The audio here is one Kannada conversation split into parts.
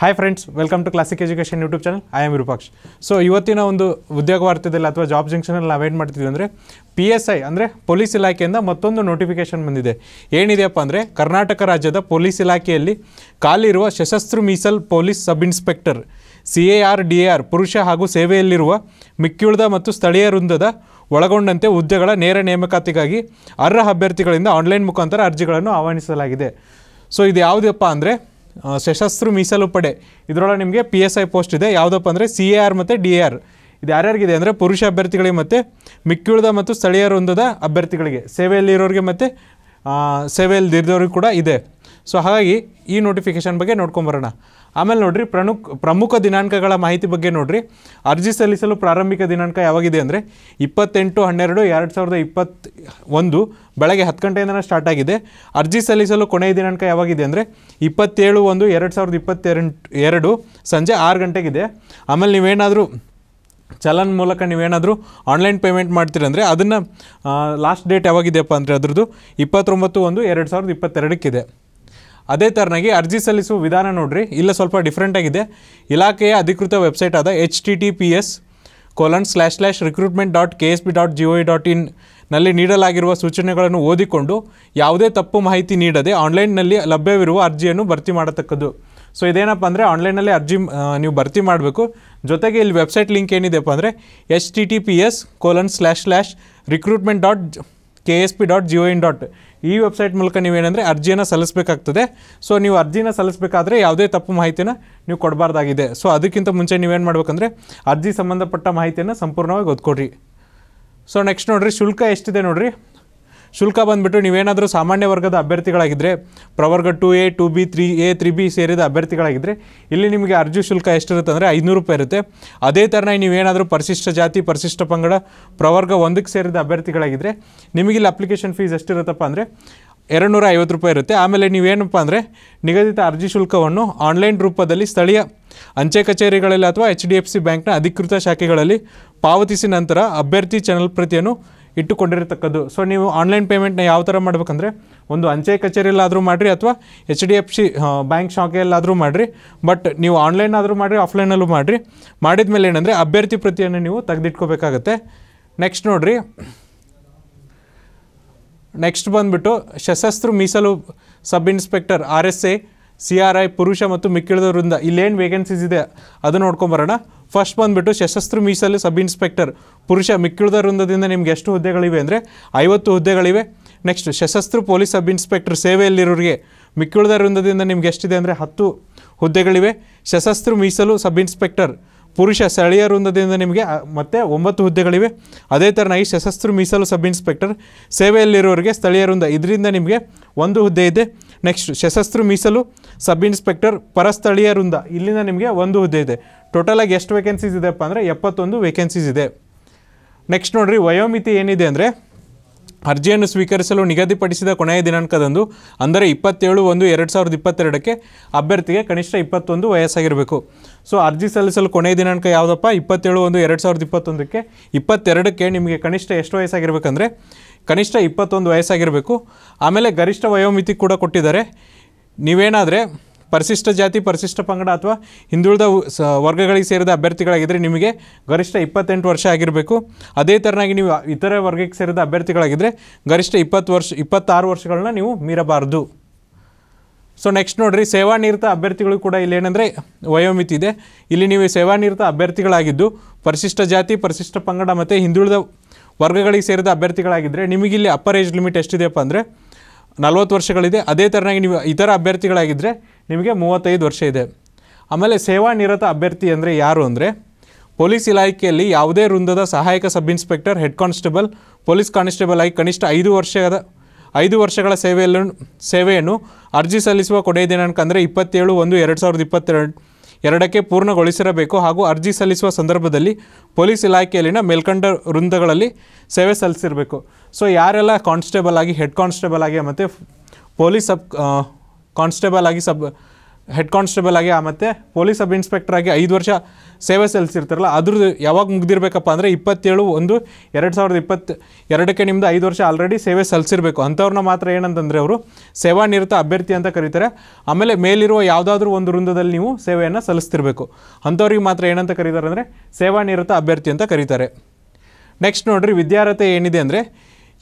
hi friends welcome to classic education YouTube channel I am so ಇವತ್ತಿನ ಒಂದು ಉದ್ಯೋಗ ವಾರ್ತೆಯಲ್ಲಿ ಅಥವಾ ಜಾಬ್ ಜಂಕ್ಷನಲ್ಲಿ ನಾವು ಏನು ಮಾಡ್ತಿದ್ವಿ ಅಂದರೆ ಪಿ ಎಸ್ ಐ ಅಂದರೆ ಪೊಲೀಸ್ ಇಲಾಖೆಯಿಂದ ಮತ್ತೊಂದು ನೋಟಿಫಿಕೇಷನ್ ಬಂದಿದೆ ಏನಿದೆಯಪ್ಪ ಅಂದರೆ ಕರ್ನಾಟಕ ರಾಜ್ಯದ ಪೊಲೀಸ್ ಇಲಾಖೆಯಲ್ಲಿ ಖಾಲಿರುವ ಸಶಸ್ತ್ರ ಮೀಸಲ್ police sub inspector C A R D A R ಪುರುಷ ಹಾಗೂ ಸೇವೆಯಲ್ಲಿರುವ ಮಿಕ್ಕಿಳಿದ ಮತ್ತು ಸ್ಥಳೀಯ ವೃಂದದ ಒಳಗೊಂಡಂತೆ ಹುದ್ದೆಗಳ ನೇರ ನೇಮಕಾತಿಗಾಗಿ ಅರ್ಹ ಅಭ್ಯರ್ಥಿಗಳಿಂದ ಆನ್ಲೈನ್ ಮುಖಾಂತರ ಅರ್ಜಿಗಳನ್ನು ಆಹ್ವಾನಿಸಲಾಗಿದೆ ಸೊ ಇದು ಯಾವುದಪ್ಪ ಅಂದರೆ ಸಶಸ್ತ್ರ ಮೀಸಲು ಪಡೆ ಇದರೊಳಗೆ ನಿಮಗೆ ಪಿ ಎಸ್ ಐ ಪೋಸ್ಟ್ ಇದೆ ಯಾವುದಪ್ಪ ಅಂದರೆ ಸಿ ಎ ಆರ್ ಮತ್ತು ಡಿ ಎ ಆರ್ ಇದು ಯಾರ್ಯಾರಿಗಿದೆ ಅಂದರೆ ಪುರುಷ ಅಭ್ಯರ್ಥಿಗಳಿಗೆ ಮತ್ತು ಮಿಕ್ಕಿಳಿದ ಮತ್ತು ಸ್ಥಳೀಯ ವೃಂದದ ಅಭ್ಯರ್ಥಿಗಳಿಗೆ ಸೇವೆಯಲ್ಲಿರೋರಿಗೆ ಮತ್ತು ಸೇವೆಯಲ್ಲಿ ಸೇವೆಯಲ್ಲಿದ್ದವ್ರಿಗೆ ಕೂಡ ಇದೆ ಸೊ ಹಾಗಾಗಿ ಈ ನೋಟಿಫಿಕೇಷನ್ ಬಗ್ಗೆ ನೋಡ್ಕೊಂಬರೋಣ ಆಮೇಲೆ ನೋಡ್ರಿ ಪ್ರಮುಖ ಪ್ರಮುಖ ದಿನಾಂಕಗಳ ಮಾಹಿತಿ ಬಗ್ಗೆ ನೋಡ್ರಿ ಅರ್ಜಿ ಸಲ್ಲಿಸಲು ಪ್ರಾರಂಭಿಕ ದಿನಾಂಕ ಯಾವಾಗಿದೆ ಅಂದರೆ ಇಪ್ಪತ್ತೆಂಟು ಹನ್ನೆರಡು ಎರಡು ಸಾವಿರದ ಇಪ್ಪತ್ತ್ ಒಂದು ಬೆಳಗ್ಗೆ ಹತ್ತು ಗಂಟೆಯಿಂದನೇ ಸ್ಟಾರ್ಟ್ ಆಗಿದೆ ಅರ್ಜಿ ಸಲ್ಲಿಸಲು ಕೊನೆಯ ದಿನಾಂಕ ಯಾವಾಗಿದೆ ಅಂದರೆ ಇಪ್ಪತ್ತೇಳು ಒಂದು ಎರಡು ಸಾವಿರದ ಇಪ್ಪತ್ತೆರಡು ಎರಡು ಸಂಜೆ ಆರು ಗಂಟೆಗಿದೆ ಆಮೇಲೆ ನೀವೇನಾದರೂ ಚಲನ್ ಮೂಲಕ ನೀವೇನಾದರೂ ಆನ್ಲೈನ್ ಪೇಮೆಂಟ್ ಮಾಡ್ತೀರಂದರೆ ಅದನ್ನು ಲಾಸ್ಟ್ ಡೇಟ್ ಯಾವಾಗಿದೆಯಪ್ಪ ಅಂದರೆ ಅದ್ರದ್ದು ಇಪ್ಪತ್ತೊಂಬತ್ತು ಒಂದು ಎರಡು ಸಾವಿರದ ಇಪ್ಪತ್ತೆರಡಕ್ಕಿದೆ ಅದೇ ಥರನಾಗಿ ಅರ್ಜಿ ಸಲ್ಲಿಸುವ ವಿಧಾನ ನೋಡ್ರಿ ಇಲ್ಲ ಸ್ವಲ್ಪ ಡಿಫ್ರೆಂಟ್ ಆಗಿದೆ ಇಲಾಖೆಯ ಅಧಿಕೃತ ವೆಬ್ಸೈಟ್ ಆದ H T T P S colon slash slash recruitment dot K S B dot G O dot ಇನ್ನಲ್ಲಿ ನೀಡಲಾಗಿರುವ ಸೂಚನೆಗಳನ್ನು ಓದಿಕೊಂಡು ಯಾವುದೇ ತಪ್ಪು ಮಾಹಿತಿ ನೀಡದೆ ಆನ್ಲೈನ್ನಲ್ಲಿ ಲಭ್ಯವಿರುವ ಅರ್ಜಿಯನ್ನು ಭರ್ತಿ ಮಾಡತಕ್ಕದ್ದು ಸೊ ಇದೇನಪ್ಪ ಅಂದರೆ ಆನ್ಲೈನಲ್ಲಿ ಅರ್ಜಿ ನೀವು ಭರ್ತಿ ಮಾಡಬೇಕು ಜೊತೆಗೆ ಇಲ್ಲಿ ವೆಬ್ಸೈಟ್ ಲಿಂಕ್ ಏನಿದೆಪ್ಪ ಅಂದರೆ H T T P S colon slash slash recruitment dot K S P dot G O in dot ಈ ವೆಬ್ಸೈಟ್ ಮೂಲಕ ನೀವೇನಂದರೆ ಅರ್ಜಿಯನ್ನು ಸಲ್ಲಿಸಬೇಕಾಗ್ತದೆ ಸೊ ನೀವು ಅರ್ಜಿನ ಸಲ್ಲಿಸಬೇಕಾದ್ರೆ ಯಾವುದೇ ತಪ್ಪು ಮಾಹಿತಿನ ನೀವು ಕೊಡಬಾರ್ದಾಗಿದೆ ಸೊ ಅದಕ್ಕಿಂತ ಮುಂಚೆ ನೀವೇನು ಮಾಡಬೇಕಂದ್ರೆ ಅರ್ಜಿ ಸಂಬಂಧಪಟ್ಟ ಮಾಹಿತಿಯನ್ನು ಸಂಪೂರ್ಣವಾಗಿ ಓದ್ಕೊಡ್ರಿ ಸೊ ನೆಕ್ಸ್ಟ್ ನೋಡಿರಿ ಶುಲ್ಕ ಎಷ್ಟಿದೆ ನೋಡಿರಿ ಶುಲ್ಕ ಬಂದುಬಿಟ್ಟು ನೀವೇನಾದರೂ ಸಾಮಾನ್ಯ ವರ್ಗದ ಅಭ್ಯರ್ಥಿಗಳಾಗಿದ್ದರೆ ಪ್ರವರ್ಗ two A two B three A three B ಸೇರಿದ ಅಭ್ಯರ್ಥಿಗಳಾಗಿದ್ದರೆ ಇಲ್ಲಿ ನಿಮಗೆ ಅರ್ಜಿ ಶುಲ್ಕ ಎಷ್ಟಿರುತ್ತೆ ಅಂದರೆ ಐನೂರು ರೂಪಾಯಿ ಇರುತ್ತೆ ಅದೇ ಥರ ನೀವೇನಾದರೂ ಪರಿಶಿಷ್ಟ ಜಾತಿ ಪರಿಶಿಷ್ಟ ಪಂಗಡ ಪ್ರವರ್ಗ ಒಂದಕ್ಕೆ ಸೇರಿದ ಅಭ್ಯರ್ಥಿಗಳಾಗಿದ್ದರೆ ನಿಮಗೆ ಇಲ್ಲಿ ಅಪ್ಲಿಕೇಶನ್ ಫೀಸ್ ಎಷ್ಟಿರುತ್ತಪ್ಪ ಅಂದರೆ ಎರಡು ನೂರ ಐವತ್ತು ರೂಪಾಯಿ ಇರುತ್ತೆ ಆಮೇಲೆ ನೀವೇನಪ್ಪ ಅಂದರೆ ನಿಗದಿತ ಅರ್ಜಿ ಶುಲ್ಕವನ್ನು ಆನ್ಲೈನ್ ರೂಪದಲ್ಲಿ ಸ್ಥಳೀಯ ಅಂಚೆ ಕಚೇರಿಗಳಲ್ಲಿ ಅಥವಾ ಎಚ್ ಡಿ ಎಫ್ ಸಿ ಬ್ಯಾಂಕ್ನ ಅಧಿಕೃತ ಶಾಖೆಗಳಲ್ಲಿ ಪಾವತಿಸಿ ನಂತರ ಅಭ್ಯರ್ಥಿ ಚಾನಲ್ ಪ್ರತಿಯನ್ನು ಇಟ್ಟುಕೊಂಡಿರತಕ್ಕದ್ದು ಸೊ ನೀವು ಆನ್ಲೈನ್ ಪೇಮೆಂಟ್ನ ಯಾವ ಥರ ಮಾಡಬೇಕಂದ್ರೆ ಒಂದು ಅಂಚೆ ಕಚೇರಿಯಲ್ಲಾದರೂ ಮಾಡಿರಿ ಅಥವಾ H D F C bank ಶಾಖೆಯಲ್ಲಾದರೂ ಮಾಡಿರಿ ಬಟ್ ನೀವು ಆನ್ಲೈನ್ ಆದರೂ ಮಾಡಿರಿ ಆಫ್ಲೈನಲ್ಲೂ ಮಾಡಿರಿ ಮಾಡಿದ ಮೇಲೆ ಏನಂದರೆ ಅಭ್ಯರ್ಥಿ ಪ್ರತಿಯನ್ನು ನೀವು ತೆಗೆದಿಟ್ಕೋಬೇಕಾಗತ್ತೆ ನೆಕ್ಸ್ಟ್ ನೋಡಿರಿ ನೆಕ್ಸ್ಟ್ ಬಂದುಬಿಟ್ಟು ಸಶಸ್ತ್ರ ಮೀಸಲು sub inspector R S A C R I ಪುರುಷ ಮತ್ತು ಮಿಕ್ಕಿಳಿದವರಿಂದ ಇಲ್ಲೇನು ವೇಕೆನ್ಸೀಸ್ ಇದೆ ಅದು ನೋಡ್ಕೊಂಬರೋಣ ಫಸ್ಟ್ ಬಂದುಬಿಟ್ಟು ಸಶಸ್ತ್ರ ಮೀಸಲು ಸಬ್ ಇನ್ಸ್ಪೆಕ್ಟರ್ ಪುರುಷ ಮಿಕ್ಕಿಳಿದ ವೃಂದದಿಂದ ನಿಮ್ಗೆ ಎಷ್ಟು ಹುದ್ದೆಗಳಿವೆ ಅಂದರೆ ಐವತ್ತು ಹುದ್ದೆಗಳಿವೆ ನೆಕ್ಸ್ಟ್ ಸಶಸ್ತ್ರ ಪೊಲೀಸ್ ಸಬ್ ಇನ್ಸ್ಪೆಕ್ಟರ್ ಸೇವೆಯಲ್ಲಿರೋರಿಗೆ ಮಿಕ್ಕಿಳಿದ ವೃಂದದಿಂದ ನಿಮ್ಗೆ ಎಷ್ಟಿದೆ ಅಂದರೆ ಹತ್ತು ಹುದ್ದೆಗಳಿವೆ ಸಶಸ್ತ್ರ ಮೀಸಲು ಸಬ್ ಇನ್ಸ್ಪೆಕ್ಟರ್ ಪುರುಷ ಸ್ಥಳೀಯ ವೃಂದದಿಂದ ನಿಮಗೆ ಮತ್ತೆ ಒಂಬತ್ತು ಹುದ್ದೆಗಳಿವೆ ಅದೇ ಥರನಾಗಿ ಸಶಸ್ತ್ರ ಮೀಸಲು ಸಬ್ ಇನ್ಸ್ಪೆಕ್ಟರ್ ಸೇವೆಯಲ್ಲಿರೋರಿಗೆ ಸ್ಥಳೀಯ ವೃಂದ ಇದರಿಂದ ನಿಮಗೆ ಒಂದು ಹುದ್ದೆ ಇದೆ ನೆಕ್ಸ್ಟ್ ಸಶಸ್ತ್ರ ಮೀಸಲು ಸಬ್ ಇನ್ಸ್ಪೆಕ್ಟರ್ ಪರಸ್ಥಳೀಯ ವೃಂದ ಇಲ್ಲಿಂದ ನಿಮಗೆ ಒಂದು ಹುದ್ದೆ ಇದೆ ಟೋಟಲಾಗಿ ಎಷ್ಟು ವೇಕೆನ್ಸೀಸ್ ಇದೆಪ್ಪ ಅಂದರೆ ಎಪ್ಪತ್ತೊಂದು ವೇಕೆನ್ಸೀಸ್ ಇದೆ ನೆಕ್ಸ್ಟ್ ನೋಡಿರಿ ವಯೋಮಿತಿ ಏನಿದೆ ಅಂದರೆ ಅರ್ಜಿಯನ್ನು ಸ್ವೀಕರಿಸಲು ನಿಗದಿಪಡಿಸಿದ ಕೊನೆಯ ದಿನಾಂಕದಂದು ಅಂದರೆ ಇಪ್ಪತ್ತೇಳು ಒಂದು ಎರಡು ಸಾವಿರದ ಇಪ್ಪತ್ತೆರಡಕ್ಕೆ ಅಭ್ಯರ್ಥಿಗೆ ಕನಿಷ್ಠ ಇಪ್ಪತ್ತೊಂದು ವಯಸ್ಸಾಗಿರಬೇಕು ಸೊ ಅರ್ಜಿ ಸಲ್ಲಿಸಲು ಕೊನೆಯ ದಿನಾಂಕ ಯಾವುದಪ್ಪ ಇಪ್ಪತ್ತೇಳು ಒಂದು ಎರಡು ಸಾವಿರದ ಇಪ್ಪತ್ತೊಂದಕ್ಕೆ ಇಪ್ಪತ್ತೆರಡಕ್ಕೆ ನಿಮಗೆ ಕನಿಷ್ಠ ಎಷ್ಟು ವಯಸ್ಸಾಗಿರಬೇಕಂದ್ರೆ ಕನಿಷ್ಠ ಇಪ್ಪತ್ತೊಂದು ವಯಸ್ಸಾಗಿರಬೇಕು ಆಮೇಲೆ ಗರಿಷ್ಠ ವಯೋಮಿತಿ ಕೂಡ ಕೊಟ್ಟಿದ್ದಾರೆ ನೀವೇನಾದರೆ ಪರಿಶಿಷ್ಟ ಜಾತಿ ಪರಿಶಿಷ್ಟ ಪಂಗಡ ಅಥವಾ ಹಿಂದುಳಿದ ವರ್ಗಗಳಿಗೆ ಸೇರಿದ ಅಭ್ಯರ್ಥಿಗಳಾಗಿದ್ದರೆ ನಿಮಗೆ ಗರಿಷ್ಠ ಇಪ್ಪತ್ತೆಂಟು ವರ್ಷ ಆಗಿರಬೇಕು ಅದೇ ಥರನಾಗಿ ನೀವು ಇತರೆ ವರ್ಗಕ್ಕೆ ಸೇರಿದ ಅಭ್ಯರ್ಥಿಗಳಾಗಿದ್ದರೆ ಗರಿಷ್ಠ ಇಪ್ಪತ್ತು ವರ್ಷ ಇಪ್ಪತ್ತಾರು ವರ್ಷಗಳನ್ನ ನೀವು ಮೀರಬಾರ್ದು ಸೊ ನೆಕ್ಸ್ಟ್ ನೋಡಿರಿ ಸೇವಾನಿರತ ಅಭ್ಯರ್ಥಿಗಳು ಕೂಡ ಇಲ್ಲೇನೆಂದರೆ ವಯೋಮಿತಿ ಇದೆ ಇಲ್ಲಿ ನೀವು ಸೇವಾನಿರತ ಅಭ್ಯರ್ಥಿಗಳಾಗಿದ್ದು ಪರಿಶಿಷ್ಟ ಜಾತಿ ಪರಿಶಿಷ್ಟ ಪಂಗಡ ಮತ್ತು ಹಿಂದುಳಿದ ವರ್ಗಗಳಿಗೆ ಸೇರಿದ ಅಭ್ಯರ್ಥಿಗಳಾಗಿದ್ದರೆ ನಿಮಗಿಲ್ಲಿ ಅಪ್ಪರ್ ಏಜ್ ಲಿಮಿಟ್ ಎಷ್ಟಿದೆಯಪ್ಪ ಅಂದರೆ ನಲ್ವತ್ತು ವರ್ಷಗಳಿದೆ ಅದೇ ಥರನಾಗಿ ನೀವು ಇತರ ಅಭ್ಯರ್ಥಿಗಳಾಗಿದ್ದರೆ ನಿಮಗೆ ಮೂವತ್ತೈದು ವರ್ಷ ಇದೆ ಆಮೇಲೆ ಸೇವಾನಿರತ ಅಭ್ಯರ್ಥಿ ಅಂದರೆ ಯಾರು ಅಂದರೆ ಪೊಲೀಸ್ ಇಲಾಖೆಯಲ್ಲಿ ಯಾವುದೇ ವೃಂದದ ಸಹಾಯಕ sub inspector head constable police constable ಆಗಿ ಕನಿಷ್ಠ ಐದು ವರ್ಷದ ಐದು ವರ್ಷಗಳ ಸೇವೆಯನ್ನು ಸೇವೆಯನ್ನು ಅರ್ಜಿ ಸಲ್ಲಿಸುವ ಕೊನೆಯ ದಿನಾಂಕ ಅಂದರೆ ಇಪ್ಪತ್ತೇಳು ಒಂದು ಎರಡು ಸಾವಿರದ ಇಪ್ಪತ್ತೆರಡು ಎರಡಕ್ಕೆ ಪೂರ್ಣಗೊಳಿಸಿರಬೇಕು ಹಾಗೂ ಅರ್ಜಿ ಸಲ್ಲಿಸುವ ಸಂದರ್ಭದಲ್ಲಿ ಪೊಲೀಸ್ ಇಲಾಖೆಯಲ್ಲಿನ ಮೇಲ್ಕಂಡ ವೃಂದಗಳಲ್ಲಿ ಸೇವೆ ಸಲ್ಲಿಸಿರಬೇಕು ಸೊ ಯಾರೆಲ್ಲ ಕಾನ್ಸ್ಟೇಬಲ್ ಆಗಿ ಹೆಡ್ ಕಾನ್ಸ್ಟೇಬಲ್ ಆಗಿ ಮತ್ತು ಪೊಲೀಸ್ ಸಬ್ ಕಾನ್ಸ್ಟೇಬಲ್ ಆಗಿ ಸಬ್ ಹೆಡ್ ಕಾನ್ಸ್ಟೇಬಲ್ ಆಗಿ ಮತ್ತು ಪೊಲೀಸ್ ಸಬ್ ಇನ್ಸ್ಪೆಕ್ಟರ್ ಆಗಿ ಐದು ವರ್ಷ ಸೇವೆ ಸಲ್ಲಿಸಿರ್ತಾರಲ್ಲ ಅದ್ರದ್ದು ಯಾವಾಗ ಮುಗ್ದಿರಬೇಕಪ್ಪ ಅಂದರೆ ಇಪ್ಪತ್ತೇಳು ಒಂದು ಎರಡು ಸಾವಿರದ ಇಪ್ಪತ್ತು ಎರಡಕ್ಕೆ ನಿಮ್ಮದು ಐದು ವರ್ಷ ಆಲ್ರೆಡಿ ಸೇವೆ ಸಲ್ಲಿಸಿರಬೇಕು ಅಂಥವ್ರನ್ನ ಮಾತ್ರ ಏನಂತಂದರೆ ಅವರು ಸೇವಾನಿರತ ಅಭ್ಯರ್ಥಿ ಅಂತ ಕರೀತಾರೆ ಆಮೇಲೆ ಮೇಲಿರುವ ಯಾವುದಾದ್ರೂ ಒಂದು ವೃಂದದಲ್ಲಿ ನೀವು ಸೇವೆಯನ್ನು ಸಲ್ಲಿಸ್ತಿರಬೇಕು ಅಂಥವ್ರಿಗೆ ಮಾತ್ರ ಏನಂತ ಕರೀತಾರೆ ಅಂದರೆ ಸೇವಾನಿರತ ಅಭ್ಯರ್ಥಿ ಅಂತ ಕರೀತಾರೆ ನೆಕ್ಸ್ಟ್ ನೋಡಿರಿ ವಿದ್ಯಾರ್ಹತೆ ಏನಿದೆ ಅಂದರೆ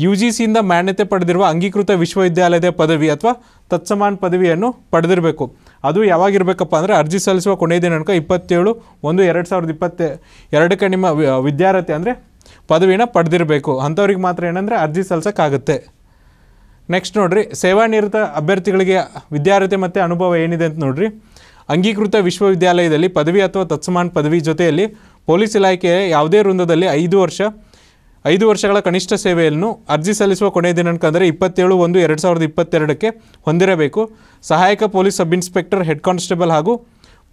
ಯು ಜಿ ಸಿಯಿಂದ ಮಾನ್ಯತೆ ಪಡೆದಿರುವ ಅಂಗೀಕೃತ ವಿಶ್ವವಿದ್ಯಾಲಯದ ಪದವಿ ಅಥವಾ ತತ್ಸಮಾನ ಪದವಿಯನ್ನು ಪಡೆದಿರಬೇಕು ಅದು ಯಾವಾಗಿರಬೇಕಪ್ಪ ಅಂದರೆ ಅರ್ಜಿ ಸಲ್ಲಿಸುವ ಕೊನೆಯ ದಿನಾಂಕ ಇಪ್ಪತ್ತೇಳು ಒಂದು ಎರಡು ಸಾವಿರದ ಇಪ್ಪತ್ತೆ ಎರಡಕ್ಕೆ ನಿಮ್ಮ ವಿದ್ಯಾರ್ಥಿ ಅಂದರೆ ಪದವಿನ ಪಡೆದಿರಬೇಕು ಅಂಥವ್ರಿಗೆ ಮಾತ್ರ ಏನಂದರೆ ಅರ್ಜಿ ಸಲ್ಲಿಸೋಕ್ಕಾಗುತ್ತೆ ನೆಕ್ಸ್ಟ್ ನೋಡಿರಿ ಸೇವಾನಿರತ ಅಭ್ಯರ್ಥಿಗಳಿಗೆ ವಿದ್ಯಾರ್ಹತೆ ಮತ್ತು ಅನುಭವ ಏನಿದೆ ಅಂತ ನೋಡಿರಿ ಅಂಗೀಕೃತ ವಿಶ್ವವಿದ್ಯಾಲಯದಲ್ಲಿ ಪದವಿ ಅಥವಾ ತತ್ಸಮಾನ್ ಪದವಿ ಜೊತೆಯಲ್ಲಿ ಪೊಲೀಸ್ ಇಲಾಖೆಯ ಯಾವುದೇ ವೃಂದದಲ್ಲಿ ಐದು ವರ್ಷ ಐದು ವರ್ಷಗಳ ಕನಿಷ್ಠ ಸೇವೆಯನ್ನು ಅರ್ಜಿ ಸಲ್ಲಿಸುವ ಕೊನೆಯ ದಿನಾಂಕ ಅಂದರೆ ಇಪ್ಪತ್ತೇಳು ಒಂದು ಎರಡು ಸಾವಿರದ ಇಪ್ಪತ್ತೆರಡಕ್ಕೆ ಹೊಂದಿರಬೇಕು ಸಹಾಯಕ police sub inspector head constable ಹಾಗೂ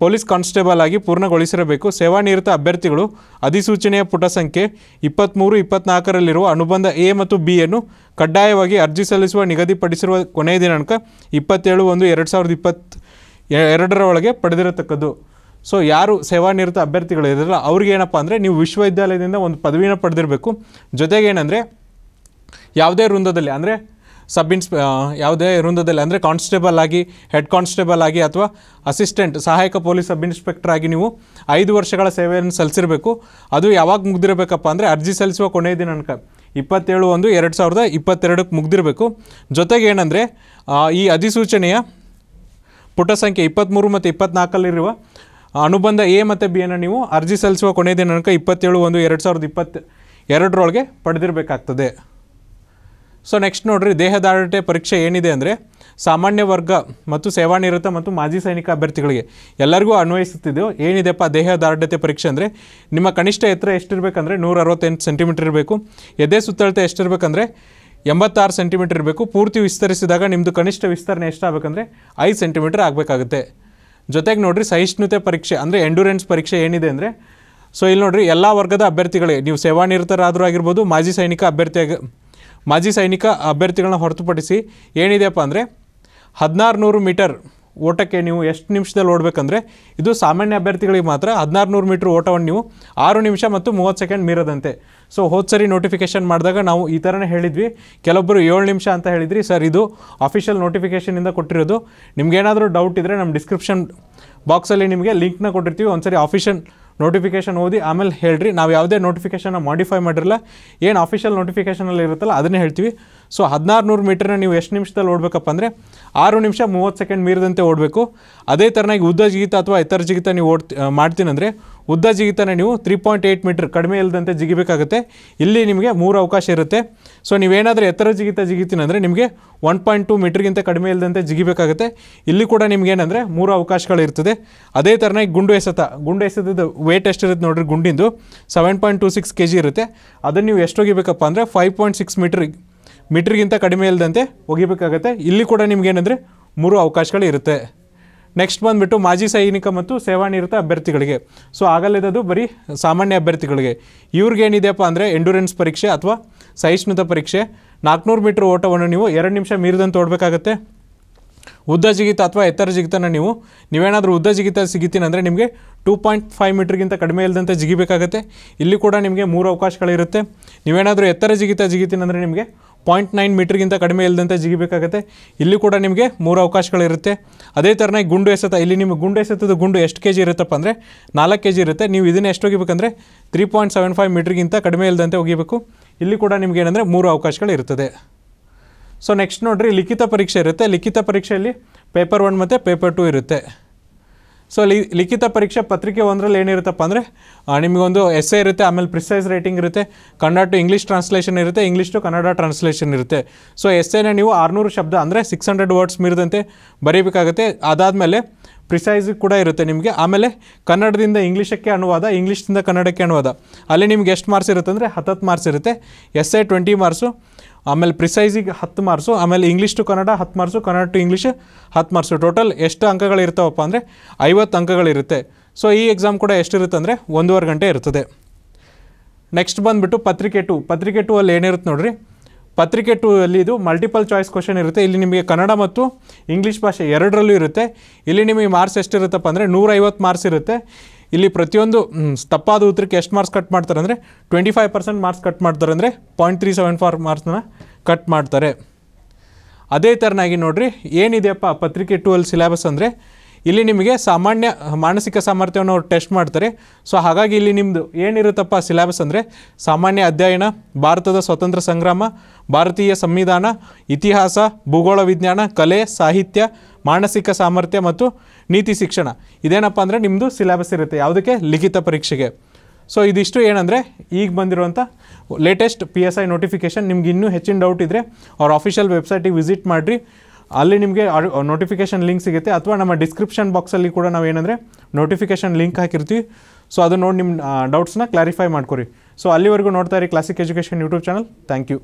ಪೊಲೀಸ್ ಕಾನ್ಸ್ಟೇಬಲ್ ಆಗಿ ಪೂರ್ಣಗೊಳಿಸಿರಬೇಕು ಸೇವಾನಿರತ ಅಭ್ಯರ್ಥಿಗಳು ಅಧಿಸೂಚನೆಯ ಪುಟ ಸಂಖ್ಯೆ ಇಪ್ಪತ್ತ್ಮೂರು ಇಪ್ಪತ್ನಾಲ್ಕರಲ್ಲಿರುವ ಅನುಬಂಧ ಎ ಮತ್ತು ಬಿಯನ್ನು ಕಡ್ಡಾಯವಾಗಿ ಅರ್ಜಿ ಸಲ್ಲಿಸುವ ನಿಗದಿಪಡಿಸಿರುವ ಕೊನೆಯ ದಿನಾಂಕ ಇಪ್ಪತ್ತೇಳು ಒಂದು ಎರಡು ಸಾವಿರದ ಇಪ್ಪತ್ತು ಎರಡರ ಒಳಗೆ ಪಡೆದಿರತಕ್ಕದ್ದು ಸೊ ಯಾರು ಸೇವಾನಿರತ ಅಭ್ಯರ್ಥಿಗಳು ಇರಲ್ಲ ಏನಪ್ಪ ಅಂದರೆ ನೀವು ವಿಶ್ವವಿದ್ಯಾಲಯದಿಂದ ಒಂದು ಪದವಿನ ಪಡೆದಿರಬೇಕು ಜೊತೆಗೆ ಯಾವುದೇ ವೃಂದದಲ್ಲಿ ಅಂದರೆ ಸಬ್ ಇನ್ಸ್ಪೆ ಯಾವುದೇ ವೃಂದದಲ್ಲಿ ಅಂದರೆ ಕಾನ್ಸ್ಟೇಬಲ್ ಆಗಿ ಹೆಡ್ ಕಾನ್ಸ್ಟೇಬಲ್ ಆಗಿ ಅಥವಾ ಅಸಿಸ್ಟೆಂಟ್ ಸಹಾಯಕ ಪೊಲೀಸ್ ಸಬ್ ಇನ್ಸ್ಪೆಕ್ಟರ್ ಆಗಿ ನೀವು ಐದು ವರ್ಷಗಳ ಸೇವೆಯನ್ನು ಸಲ್ಲಿಸಿರಬೇಕು ಅದು ಯಾವಾಗ ಮುಗ್ದಿರಬೇಕಪ್ಪ ಅಂದರೆ ಅರ್ಜಿ ಸಲ್ಲಿಸುವ ಕೊನೆಯ ದಿನಾಂಕ ಇಪ್ಪತ್ತೇಳು ಒಂದು ಎರಡು ಸಾವಿರದ ಇಪ್ಪತ್ತೆರಡಕ್ಕೆ ಮುಗ್ದಿರಬೇಕು ಜೊತೆಗೆ ಏನಂದರೆ ಈ ಅಧಿಸೂಚನೆಯ ಪುಟ ಸಂಖ್ಯೆ ಇಪ್ಪತ್ತ್ಮೂರು ಮತ್ತು ಇಪ್ಪತ್ತ್ನಾಲ್ಕಲ್ಲಿರುವ ಅನುಬಂಧ ಎ ಮತ್ತು ಬಿ ಅನ್ನು ನೀವು ಅರ್ಜಿ ಸಲ್ಲಿಸುವ ಕೊನೆಯ ದಿನಾಂಕ ಇಪ್ಪತ್ತೇಳು ಒಂದು ಎರಡು ಸಾವಿರದ ಇಪ್ಪತ್ತು ಎರಡರೊಳಗೆ ಪಡೆದಿರಬೇಕಾಗ್ತದೆ ಸೊ ನೆಕ್ಸ್ಟ್ ನೋಡಿರಿ ದೇಹದಾಡಟೆ ಪರೀಕ್ಷೆ ಏನಿದೆ ಅಂದರೆ ಸಾಮಾನ್ಯ ವರ್ಗ ಮತ್ತು ಸೇವಾನಿರತ ಮತ್ತು ಮಾಜಿ ಸೈನಿಕ ಅಭ್ಯರ್ಥಿಗಳಿಗೆ ಎಲ್ಲರಿಗೂ ಅನ್ವಯಿಸುತ್ತಿದ್ದೆವು ಏನಿದೆಪ್ಪ ದೇಹದಾರ್ಢ್ಯತೆ ಪರೀಕ್ಷೆ ಅಂದರೆ ನಿಮ್ಮ ಕನಿಷ್ಠ ಎತ್ತರ ಎಷ್ಟಿರಬೇಕಂದ್ರೆ ನೂರ ಅರವತ್ತೆಂಟು ಸೆಂಟಿಮೀಟರ್ ಇರಬೇಕು ಎದೆ ಸುತ್ತಳತೆ ಎಷ್ಟಿರಬೇಕಂದ್ರೆ ಎಂಬತ್ತಾರು ಸೆಂಟಿಮೀಟರ್ ಇರಬೇಕು ಪೂರ್ತಿ ವಿಸ್ತರಿಸಿದಾಗ ನಿಮ್ಮದು ಕನಿಷ್ಠ ವಿಸ್ತರಣೆ ಎಷ್ಟಾಗಬೇಕಂದ್ರೆ ಐದು ಸೆಂಟಿಮೀಟರ್ ಆಗಬೇಕಾಗುತ್ತೆ ಜೊತೆಗೆ ನೋಡಿರಿ ಸಹಿಷ್ಣುತೆ ಪರೀಕ್ಷೆ ಅಂದರೆ ಎಂಡೂರೆನ್ಸ್ ಪರೀಕ್ಷೆ ಏನಿದೆ ಅಂದರೆ ಸೊ ಇಲ್ಲಿ ನೋಡಿರಿ ಎಲ್ಲ ವರ್ಗದ ಅಭ್ಯರ್ಥಿಗಳಿಗೆ ನೀವು ಸೇವಾನಿರತರಾದರೂ ಆಗಿರ್ಬೋದು ಮಾಜಿ ಸೈನಿಕ ಅಭ್ಯರ್ಥಿಯಾಗ ಮಾಜಿ ಸೈನಿಕ ಅಭ್ಯರ್ಥಿಗಳನ್ನ ಹೊರತುಪಡಿಸಿ ಏನಿದೆಯಪ್ಪ ಅಂದರೆ ಹದಿನಾರು ಮೀಟರ್ ಓಟಕ್ಕೆ ನೀವು ಎಷ್ಟು ನಿಮಿಷದಲ್ಲಿ ಓಡಬೇಕಂದ್ರೆ ಇದು ಸಾಮಾನ್ಯ ಅಭ್ಯರ್ಥಿಗಳಿಗೆ ಮಾತ್ರ ಹದಿನಾರು ನೂರು ಮೀಟ್ರ್ ಓಟವನ್ನು ನೀವು ಆರು ನಿಮಿಷ ಮತ್ತು ಮೂವತ್ತು ಸೆಕೆಂಡ್ ಮೀರದಂತೆ ಸೊ ಹೋದ ಸರಿ ನೋಟಿಫಿಕೇಷನ್ ಮಾಡಿದಾಗ ನಾವು ಈ ಥರನೇ ಹೇಳಿದ್ವಿ ಕೆಲವೊಬ್ಬರು ಏಳು ನಿಮಿಷ ಅಂತ ಹೇಳಿದ್ರಿ ಸರ್ ಇದು ಅಫಿಷಿಯಲ್ ನೋಟಿಫಿಕೇಷನಿಂದ ಕೊಟ್ಟಿರೋದು ನಿಮ್ಗೇನಾದರೂ ಡೌಟ್ ಇದ್ದರೆ ನಮ್ಮ ಡಿಸ್ಕ್ರಿಪ್ಷನ್ ಬಾಕ್ಸಲ್ಲಿ ನಿಮಗೆ ಲಿಂಕ್ನ ಕೊಟ್ಟಿರ್ತೀವಿ ಒಂದು ಸರಿ ಅಫಿಷಿಯಲ್ ನೋಟಿಫಿಕೇಶನ್ ಓದಿ ಆಮೇಲೆ ಹೇಳ್ರಿ ನಾವು ಯಾವುದೇ ನೋಟಿಫಿಕೇಷನ್ನ ಮಾಡಿಫೈ ಮಾಡಿರಲ್ಲ ಏನು ಆಫಿಷಿಯಲ್ ನೋಟಿಫಿಕೇಷನಲ್ಲಿ ಇರುತ್ತಲ್ಲ ಅದನ್ನೇ ಹೇಳ್ತೀವಿ ಸೊ ಹದಿನಾರು ನೂರು ಮೀಟ್ರನ್ನ ನೀವು ಎಷ್ಟು ನಿಮಿಷದಲ್ಲಿ ಓಡಬೇಕಪ್ಪ ಅಂದರೆ ಆರು ನಿಮಿಷ ಮೂವತ್ತು ಸೆಕೆಂಡ್ ಮೀರಿದಂತೆ ಓಡಬೇಕು ಅದೇ ಥರನಾಗಿ ಉದ್ದ ಜಿಗಿತ ಅಥವಾ ಎತ್ತರ ಜಿಗಿತ ನೀವು ಮಾಡ್ತೀನಿ ಮಾಡ್ತೀನಂದರೆ ಉದ್ದ ಜಿಗಿತನ ನೀವು ತ್ರೀ ಪಾಯಿಂಟ್ ಏಯ್ಟ್ ಮೀಟ್ರ್ ಕಡಿಮೆ ಇಲ್ಲದಂತೆ ಜಿಗಿಬೇಕಾಗುತ್ತೆ ಇಲ್ಲಿ ನಿಮಗೆ ಮೂರು ಅವಕಾಶ ಇರುತ್ತೆ ಸೊ ನೀವೇನಾದರೂ ಎತ್ತರ ಜಿಗಿತ ಜಿಗಿತೀನಂದರೆ ನಿಮಗೆ ಒನ್ ಪಾಯಿಂಟ್ ಟು ಮೀಟ್ರ್ಗಿಂತ ಕಡಿಮೆ ಇಲ್ಲದಂತೆ ಜಿಗಿಬೇಕಾಗುತ್ತೆ ಇಲ್ಲಿ ಕೂಡ ನಿಮ್ಗೆ ಮೂರು ಅವಕಾಶಗಳಿರ್ತದೆ ಅದೇ ಥರನಾಗಿ ಗುಂಡು ಎಸೆತ ಗುಂಡು ಎಸೆತದ್ದು ವೇಟ್ ಎಷ್ಟಿರುತ್ತೆ ನೋಡಿರಿ ಗುಂಡಿಂದು seven point two six K G ಇರುತ್ತೆ ಅದನ್ನು ನೀವು ಎಷ್ಟು ಹೋಗಿಬೇಕಪ್ಪ ಅಂದರೆ ಫೈವ್ ಪಾಯಿಂಟ್ ಸಿಕ್ಸ್ ಮೀಟ್ರಿಗೆ ಮೀಟ್ರಿಗಿಂತ ಕಡಿಮೆ ಇಲ್ಲದಂತೆ ಒಗಿಬೇಕಾಗತ್ತೆ ಇಲ್ಲಿ ಕೂಡ ನಿಮಗೇನೆಂದರೆ ಮೂರು ಅವಕಾಶಗಳು ಇರುತ್ತೆ ನೆಕ್ಸ್ಟ್ ಬಂದುಬಿಟ್ಟು ಮಾಜಿ ಸೈನಿಕ ಮತ್ತು ಸೇವಾನಿರುತ್ತ ಅಭ್ಯರ್ಥಿಗಳಿಗೆ ಸೊ ಆಗಲ್ಲದದು ಬರೀ ಸಾಮಾನ್ಯ ಅಭ್ಯರ್ಥಿಗಳಿಗೆ ಇವ್ರಿಗೇನಿದೆಯಪ್ಪ ಅಂದರೆ ಎಂಡೂರೆನ್ಸ್ ಪರೀಕ್ಷೆ ಅಥವಾ ಸಹಿಷ್ಣುತ ಪರೀಕ್ಷೆ ನಾಲ್ಕುನೂರು ಮೀಟ್ರ್ ಓಟವನ್ನು ನೀವು ಎರಡು ನಿಮಿಷ ಮೀರಿದಂತೆ ಓಡಬೇಕಾಗತ್ತೆ ಉದ್ದ ಜಿಗಿತ ಅಥವಾ ಎತ್ತರ ಜಿಗಿತನ ನೀವು ನೀವೇನಾದರೂ ಉದ್ದ ಜಿಗಿತ ಸಿಗಿತೀನಂದರೆ ನಿಮಗೆ ಟೂ ಪಾಯಿಂಟ್ ಫೈವ್ ಮೀಟ್ರಿಗಿಂತ ಕಡಿಮೆ ಇಲ್ಲದಂತೆ ಜಿಗಿಬೇಕಾಗತ್ತೆ ಇಲ್ಲಿ ಕೂಡ ನಿಮಗೆ ಮೂರು ಅವಕಾಶಗಳಿರುತ್ತೆ ನೀವೇನಾದರೂ ಎತ್ತರ ಜಿಗಿತ ಜಿಗಿತೀನಂದರೆ ನಿಮಗೆ ಪಾಯಿಂಟ್ ನೈನ್ ಮೀಟ್ರ್ಗಿಂತ ಕಡಿಮೆ ಇಲ್ಲದಂತೆ ಜಿಗಿಬೇಕಾಗುತ್ತೆ ಇಲ್ಲಿ ಕೂಡ ನಿಮಗೆ ಮೂರು ಅವಕಾಶಗಳಿರುತ್ತೆ ಅದೇ ಥರನೇ ಗುಂಡು ಎಸೆತ ಇಲ್ಲಿ ನಿಮಗೆ ಗುಂಡು ಎಸೆತದ ಗುಂಡು ಎಷ್ಟು ಕೆ ಜಿ ಇರುತ್ತಪ್ಪ ಅಂದರೆ ನಾಲ್ಕು ಕೆ ಜಿ ಇರುತ್ತೆ ನೀವು ಇದನ್ನು ಎಷ್ಟು ಹೋಗಿಬೇಕಂದ್ರೆ ತ್ರೀ ಪಾಯಿಂಟ್ ಸೆವೆನ್ ಫೈವ್ ಮೀಟ್ರಿಗಿಂತ ಕಡಿಮೆ ಇಲ್ಲದಂತೆ ಹೋಗಿಬೇಕು ಇಲ್ಲಿ ಕೂಡ ನಿಮ್ಗೆ ಏನಂದರೆ ಮೂರು ಅವಕಾಶಗಳಿರುತ್ತದೆ ಸೊ ನೆಕ್ಸ್ಟ್ ನೋಡಿರಿ ಲಿಖಿತ ಪರೀಕ್ಷೆ ಇರುತ್ತೆ ಲಿಖಿತ ಪರೀಕ್ಷೆಯಲ್ಲಿ ಪೇಪರ್ ಒನ್ ಮತ್ತು ಪೇಪರ್ ಟು ಇರುತ್ತೆ ಸೊ ಲಿ ಲಿಖಿತ ಪರೀಕ್ಷೆ ಪತ್ರಿಕೆ ಒಂದರಲ್ಲಿ ಏನಿರುತ್ತಪ್ಪ ಅಂದರೆ ನಿಮಗೊಂದು ಎಸ್ಸೆ ಇರುತ್ತೆ ಆಮೇಲೆ ಪ್ರಿಸೈಸ್ ರೇಟಿಂಗ್ ಇರುತ್ತೆ ಕನ್ನಡ ಟು ಇಂಗ್ಲೀಷ್ ಟ್ರಾನ್ಸ್ಲೇಷನ್ ಇರುತ್ತೆ ಇಂಗ್ಲೀಷ್ ಟು ಕನ್ನಡ ಟ್ರಾನ್ಸ್ಲೇಷನ್ ಇರುತ್ತೆ ಸೊ ಎಸ್ಸೆನ ನೀವು ಆರುನೂರು ಶಬ್ದ ಅಂದರೆ ಸಿಕ್ಸ್ ಹಂಡ್ರೆಡ್ ವರ್ಡ್ಸ್ ಮೀರಿದಂತೆ ಬರೀಬೇಕಾಗುತ್ತೆ ಅದಾದಮೇಲೆ ಪ್ರಿಸೈಸ್ ಕೂಡ ಇರುತ್ತೆ ನಿಮಗೆ ಆಮೇಲೆ ಕನ್ನಡದಿಂದ ಇಂಗ್ಲೀಷಕ್ಕೆ ಅನುವಾದ ಇಂಗ್ಲೀಷ್ದಿಂದ ಕನ್ನಡಕ್ಕೆ ಅನುವಾದ ಅಲ್ಲಿ ನಿಮ್ಗೆ ಎಷ್ಟು ಮಾರ್ಕ್ಸ್ ಇರುತ್ತೆ ಅಂದರೆ ಹತ್ತತ್ತು ಮಾರ್ಕ್ಸ್ ಇರುತ್ತೆ ಎಸ್ ಎ ಟ್ವೆಂಟಿ ಮಾರ್ಕ್ಸು ಆಮೇಲೆ ಪ್ರಿಸೈಸಿಗೆ ಹತ್ತು ಮಾರ್ಸು ಆಮೇಲೆ ಇಂಗ್ಲೀಷ್ ಟು ಕನ್ನಡ ಹತ್ತು ಮಾರ್ಸು ಕನ್ನಡ ಟು ಇಂಗ್ಲೀಷ್ ಹತ್ತು ಮಾರ್ಕ್ಸು ಟೋಟಲ್ ಎಷ್ಟು ಅಂಕಗಳಿರ್ತಾವಪ್ಪ ಅಂದರೆ ಐವತ್ತು ಅಂಕಗಳಿರುತ್ತೆ ಸೊ ಈ ಎಕ್ಸಾಮ್ ಕೂಡ ಎಷ್ಟಿರುತ್ತೆ ಅಂದರೆ ಒಂದೂವರೆ ಗಂಟೆ ಇರ್ತದೆ ನೆಕ್ಸ್ಟ್ ಬಂದುಬಿಟ್ಟು ಪತ್ರಿಕೆ ಟು ಪತ್ರಿಕೆ ಟು ಅಲ್ಲಿ ಏನಿರುತ್ತೆ ನೋಡಿರಿ ಪತ್ರಿಕೆ ಟು ಅಲ್ಲಿ ಇದು ಮಲ್ಟಿಪಲ್ ಚಾಯ್ಸ್ ಕ್ವಶನ್ ಇರುತ್ತೆ ಇಲ್ಲಿ ನಿಮಗೆ ಕನ್ನಡ ಮತ್ತು ಇಂಗ್ಲೀಷ್ ಭಾಷೆ ಎರಡರಲ್ಲೂ ಇರುತ್ತೆ ಇಲ್ಲಿ ನಿಮಗೆ ಮಾರ್ಕ್ಸ್ ಎಷ್ಟಿರುತ್ತಪ್ಪ ಅಂದರೆ ನೂರೈವತ್ತು ಮಾರ್ಕ್ಸ್ ಇರುತ್ತೆ ಇಲ್ಲಿ ಪ್ರತಿಯೊಂದು ತಪ್ಪಾದ ಉತ್ತರಕ್ಕೆ ಎಷ್ಟು ಮಾರ್ಕ್ಸ್ ಕಟ್ ಮಾಡ್ತಾರೆ ಅಂದರೆ twenty five percent marks cut ಮಾಡ್ತಾರೆ ಅಂದರೆ ಪಾಯಿಂಟ್ ತ್ರೀ ಸೆವೆನ್ ಫೋರ್ ಮಾರ್ಕ್ಸ್ನ ಕಟ್ ಮಾಡ್ತಾರೆ ಅದೇ ಥರನಾಗಿ ನೋಡಿರಿ ಏನಿದೆಯಪ್ಪ ಪತ್ರಿಕೆ ಟುವೆಲ್ ಸಿಲೆಬಸ್ ಅಂದರೆ ಇಲ್ಲಿ ನಿಮಗೆ ಸಾಮಾನ್ಯ ಮಾನಸಿಕ ಸಾಮರ್ಥ್ಯವನ್ನು ಅವ್ರು ಟೆಸ್ಟ್ ಮಾಡ್ತಾರೆ ಸೊ ಹಾಗಾಗಿ ಇಲ್ಲಿ ನಿಮ್ಮದು ಏನಿರುತ್ತಪ್ಪ ಸಿಲೆಬಸ್ ಅಂದರೆ ಸಾಮಾನ್ಯ ಅಧ್ಯಯನ ಭಾರತದ ಸ್ವತಂತ್ರ ಸಂಗ್ರಾಮ ಭಾರತೀಯ ಸಂವಿಧಾನ ಇತಿಹಾಸ ಭೂಗೋಳ ವಿಜ್ಞಾನ ಕಲೆ ಸಾಹಿತ್ಯ ಮಾನಸಿಕ ಸಾಮರ್ಥ್ಯ ಮತ್ತು ನೀತಿ ಶಿಕ್ಷಣ ಇದೇನಪ್ಪ ಅಂದರೆ ನಿಮ್ಮದು ಸಿಲೆಬಸ್ ಇರುತ್ತೆ ಯಾವುದಕ್ಕೆ ಲಿಖಿತ ಪರೀಕ್ಷೆಗೆ ಸೊ ಇದಿಷ್ಟು ಏನಂದರೆ ಈಗ ಬಂದಿರುವಂಥ latest P S I notification ನಿಮ್ಗೆ ಇನ್ನೂ ಹೆಚ್ಚಿನ ಡೌಟ್ ಇದ್ದರೆ ಅವ್ರ ಆಫಿಷಿಯಲ್ ವೆಬ್ಸೈಟಿಗೆ ವಿಸಿಟ್ ಮಾಡಿರಿ ಅಲ್ಲಿ ನಿಮಗೆ ನೋಟಿಫಿಕೇಶನ್ ಲಿಂಕ್ ಸಿಗುತ್ತೆ ಅಥವಾ ನಮ್ಮ ಡಿಸ್ಕ್ರಿಪ್ಷನ್ ಬಾಕ್ಸಲ್ಲಿ ಕೂಡ ನಾವು ಏನಂದರೆ ನೋಟಿಫಿಕೇಶನ್ ಲಿಂಕ್ ಹಾಕಿರ್ತೀವಿ ಸೊ ಅದು ನೋಡಿ ನಿಮ್ಮ ಡೌಟ್ಸ್ನ ಕ್ಲಾರಿಫೈ ಮಾಡ್ಕೊರಿ ಸೊ ಅಲ್ಲಿವರೆಗೂ ನೋಡ್ತಾ ಇರಿ classic education YouTube channel thank you